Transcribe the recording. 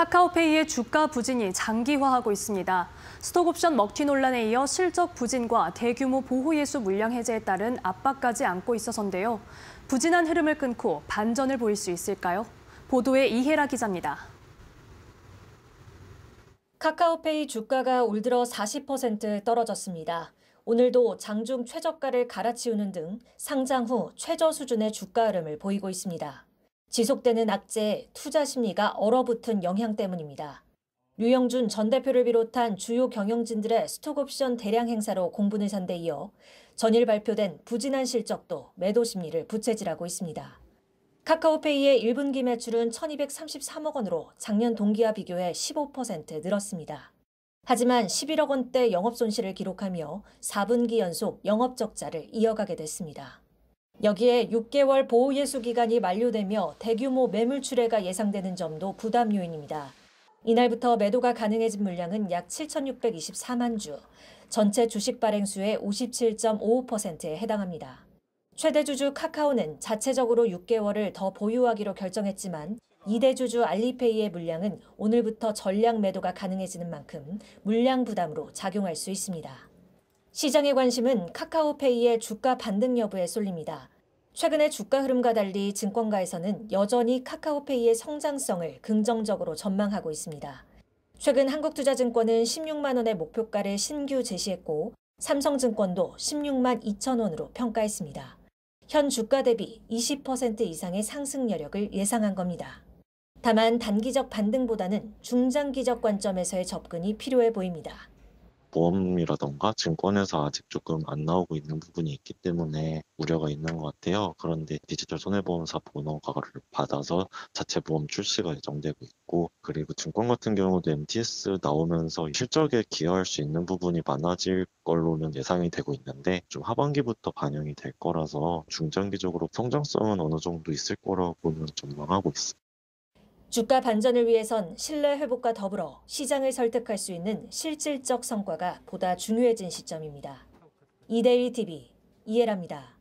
카카오페이의 주가 부진이 장기화하고 있습니다. 스톡옵션 먹튀 논란에 이어 실적 부진과 대규모 보호예수 물량 해제에 따른 압박까지 안고 있어서인데요. 부진한 흐름을 끊고 반전을 보일 수 있을까요? 보도에 이혜라 기자입니다. 카카오페이 주가가 올 들어 40% 떨어졌습니다. 오늘도 장중 최저가를 갈아치우는 등 상장 후 최저 수준의 주가 흐름을 보이고 있습니다. 지속되는 악재, 투자 심리가 얼어붙은 영향 때문입니다. 류영준 전 대표를 비롯한 주요 경영진들의 스톡옵션 대량 행사로 공분을 산 데 이어 전일 발표된 부진한 실적도 매도 심리를 부채질하고 있습니다. 카카오페이의 1분기 매출은 1,233억 원으로 작년 동기와 비교해 15% 늘었습니다. 하지만 11억 원대 영업 손실을 기록하며 4분기 연속 영업 적자를 이어가게 됐습니다. 여기에 6개월 보호예수 기간이 만료되며 대규모 매물 출회가 예상되는 점도 부담 요인입니다. 이날부터 매도가 가능해진 물량은 약 7,624만 주, 전체 주식 발행 수의 57.55%에 해당합니다. 최대 주주 카카오는 자체적으로 6개월을 더 보유하기로 결정했지만 2대 주주 알리페이의 물량은 오늘부터 전량 매도가 가능해지는 만큼 물량 부담으로 작용할 수 있습니다. 시장의 관심은 카카오페이의 주가 반등 여부에 쏠립니다. 최근의 주가 흐름과 달리 증권가에서는 여전히 카카오페이의 성장성을 긍정적으로 전망하고 있습니다. 최근 한국투자증권은 16만 원의 목표가를 신규 제시했고 삼성증권도 16만 2천 원으로 평가했습니다. 현 주가 대비 20% 이상의 상승 여력을 예상한 겁니다. 다만 단기적 반등보다는 중장기적 관점에서의 접근이 필요해 보입니다. 보험이라던가 증권에서 아직 조금 안 나오고 있는 부분이 있기 때문에 우려가 있는 것 같아요. 그런데 디지털 손해보험사 번호가를 받아서 자체 보험 출시가 예정되고 있고 그리고 증권 같은 경우도 MTS 나오면서 실적에 기여할 수 있는 부분이 많아질 걸로는 예상이 되고 있는데 좀 하반기부터 반영이 될 거라서 중장기적으로 성장성은 어느 정도 있을 거라고는 전망하고 있습니다. 주가 반전을 위해선 신뢰 회복과 더불어 시장을 설득할 수 있는 실질적 성과가 보다 중요해진 시점입니다. 이데일리 TV 이해랍니다.